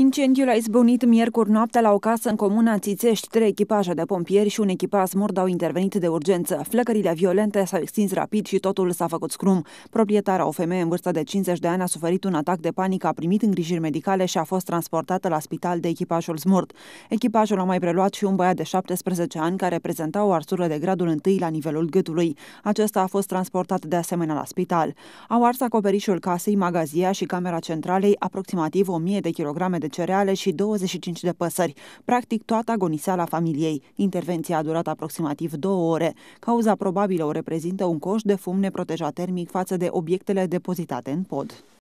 Incendiul a izbunit miercuri noaptea la o casă în comuna Țițești. Trei echipaje de pompieri și un echipaj smurd au intervenit de urgență. Flăcările violente s-au extins rapid și totul s-a făcut scrum. Proprietara, o femeie în vârstă de 50 de ani, a suferit un atac de panică, a primit îngrijiri medicale și a fost transportată la spital de echipajul smurd. Echipajul a mai preluat și un băiat de 17 ani care prezenta o arsură de gradul 1 la nivelul gâtului. Acesta a fost transportat de asemenea la spital. Au ars acoperișul casei, magazia și camera centralei aproximativ 1000 de kilograme de cereale și 25 de păsări. Practic toată la familiei. Intervenția a durat aproximativ două ore. Cauza probabilă o reprezintă un coș de fum neprotejat termic față de obiectele depozitate în pod.